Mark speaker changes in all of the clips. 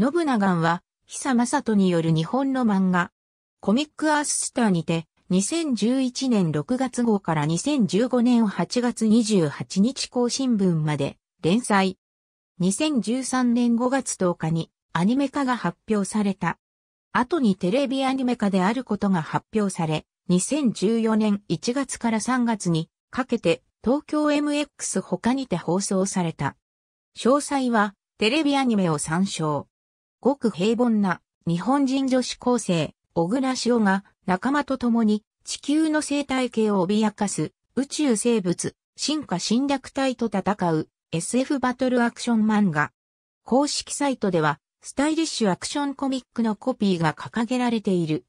Speaker 1: 信長は、久正人による日本の漫画、コミックアーススターにて、2011年6月号から2015年8月28日更新分まで連載。2013年5月10日にアニメ化が発表された。後にテレビアニメ化であることが発表され、2014年1月から3月にかけて東京 MX 他にて放送された。詳細はテレビアニメを参照。ごく平凡な日本人女子高生、小倉潮が仲間と共に地球の生態系を脅かす宇宙生物、進化侵略体と戦う SF バトルアクション漫画。公式サイトではスタイリッシュアクションコミックのコピーが掲げられている。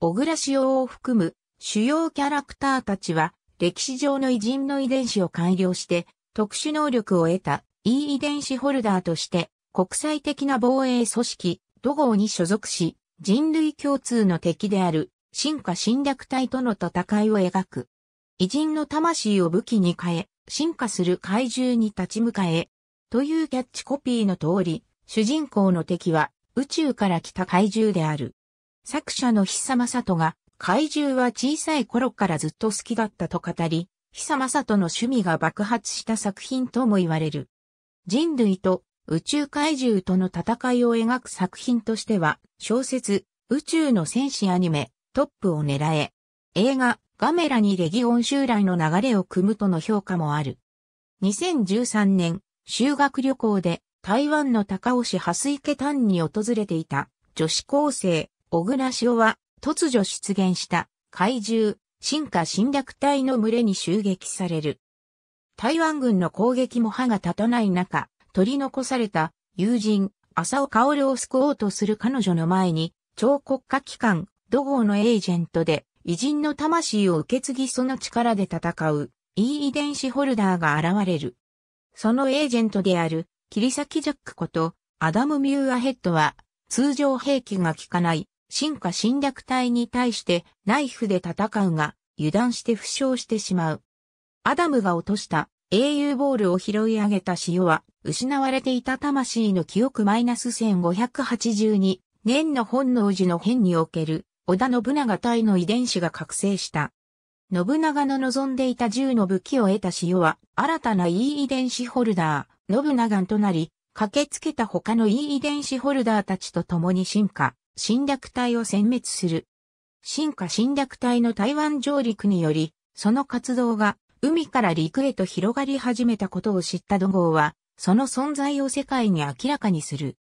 Speaker 1: 小倉潮を含む主要キャラクターたちは歴史上の偉人の遺伝子を改良して特殊能力を得た E 遺伝子ホルダーとして国際的な防衛組織、土ーに所属し、人類共通の敵である、進化侵略隊との戦いを描く。偉人の魂を武器に変え、進化する怪獣に立ち向かえ、というキャッチコピーの通り、主人公の敵は宇宙から来た怪獣である。作者の久正人が怪獣は小さい頃からずっと好きだったと語り、久正人の趣味が爆発した作品とも言われる。人類と宇宙怪獣との戦いを描く作品としては、小説、宇宙の戦士アニメ、トップを狙え、映画、ガメラにレギオン襲来の流れを組むとの評価もある。2013年、修学旅行で台湾の高尾市蓮池丹に訪れていた女子高生、小倉潮は突如出現した怪獣、進化侵略隊の群れに襲撃される。台湾軍の攻撃も歯が立たない中、取り残された友人、浅尾薫を救おうとする彼女の前に、超国家機関、土豪のエージェントで、偉人の魂を受け継ぎその力で戦う、E 遺伝子ホルダーが現れる。そのエージェントである、切り裂きジャックこと、アダム・ミューアヘッドは、通常兵器が効かない、進化侵略隊に対してナイフで戦うが、油断して負傷してしまう。アダムが落とした英雄ボールを拾い上げた塩は、失われていた魂の記憶マイナス1582年の本能寺の変における、織田信長隊の遺伝子が覚醒した。信長の望んでいた銃の武器を得た塩は、新たな E 遺伝子ホルダー、信長となり、駆けつけた他の E 遺伝子ホルダーたちと共に進化、侵略隊を殲滅する。進化侵略隊の台湾上陸により、その活動が海から陸へと広がり始めたことを知った土豪は、その存在を世界に明らかにする。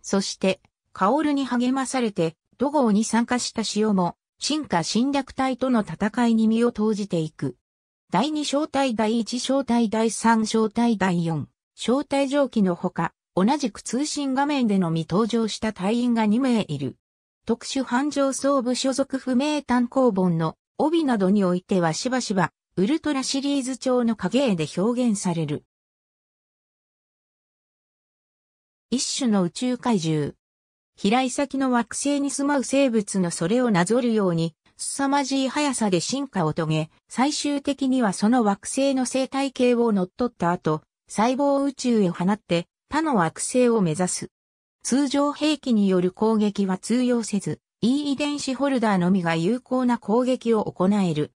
Speaker 1: そして、カオルに励まされて、土豪に参加した潮も、進化侵略隊との戦いに身を投じていく。第二小隊第一小隊第三小隊第四小隊上記のほか、同じく通信画面でのみ登場した隊員が2名いる。特殊繁盛総部所属不明単行本の帯などにおいてはしばしばウルトラシリーズ調の影絵で表現される。一種の宇宙怪獣。飛来先の惑星に住まう生物のそれをなぞるように、凄まじい速さで進化を遂げ、最終的にはその惑星の生態系を乗っ取った後、細胞宇宙へ放って他の惑星を目指す。通常兵器による攻撃は通用せず、E 遺伝子ホルダーのみが有効な攻撃を行える。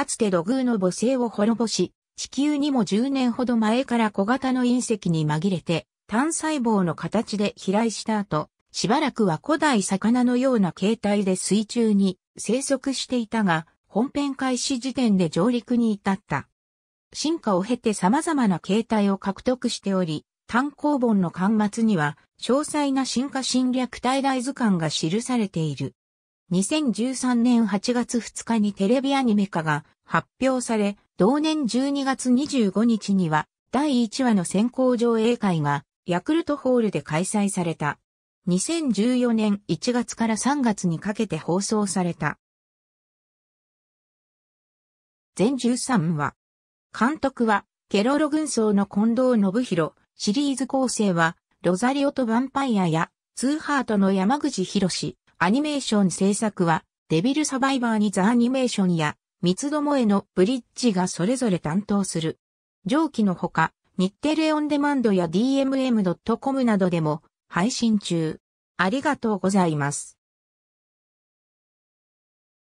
Speaker 1: かつて土偶の母性を滅ぼし、地球にも10年ほど前から小型の隕石に紛れて、単細胞の形で飛来した後、しばらくは古代魚のような形態で水中に生息していたが、本編開始時点で上陸に至った。進化を経て様々な形態を獲得しており、単行本の巻末には、詳細な進化侵略体大図鑑が記されている。2013年8月2日にテレビアニメ化が発表され、同年12月25日には第1話の先行上映会がヤクルトホールで開催された。2014年1月から3月にかけて放送された。全13話。監督は、ケロロ軍曹の近藤信弘、シリーズ構成は、ロザリオとヴァンパイアや、ツーハートの山口博士、アニメーション制作は、デビルサバイバーにザアニメーションや、三つどもえのブリッジがそれぞれ担当する。上記のほか、日テレオンデマンドや dmm.com などでも配信中。ありがとうございます。